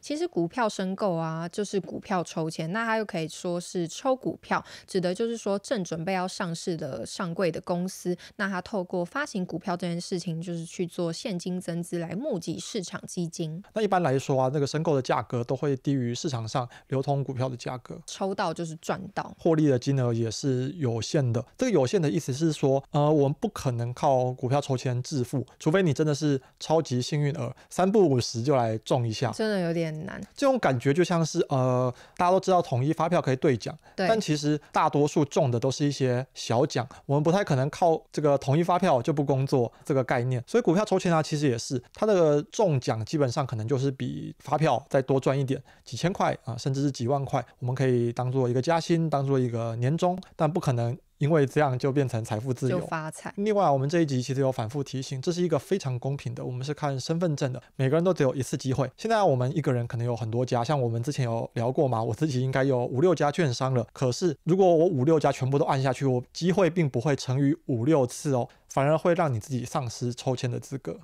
其实股票申购啊，就是股票抽签，那它又可以说是抽股票，指的就是说正准备要上市的上柜的公司，那它透过发行股票这件事情，就是去做现金增资来募集市场基金。那一般来说啊，那个申购的价格都会低于市场上流通股票的价格，抽到就是赚到，获利的金额也是有限的。这个有限的意思是说，呃，我们不可能靠股票抽签致富，除非你真的是超级幸运儿，三不五十就来中一下，真的有点。难，这种感觉就像是，呃，大家都知道统一发票可以兑奖，但其实大多数中的都是一些小奖，我们不太可能靠这个统一发票就不工作这个概念，所以股票筹钱啊，其实也是，它的中奖基本上可能就是比发票再多赚一点，几千块啊，甚至是几万块，我们可以当做一个加薪，当做一个年终，但不可能。因为这样就变成财富自由发财。另外，我们这一集其实有反复提醒，这是一个非常公平的，我们是看身份证的，每个人都只有一次机会。现在我们一个人可能有很多家，像我们之前有聊过嘛，我自己应该有五六家券商了。可是如果我五六家全部都按下去，我机会并不会乘于五六次哦，反而会让你自己丧失抽签的资格。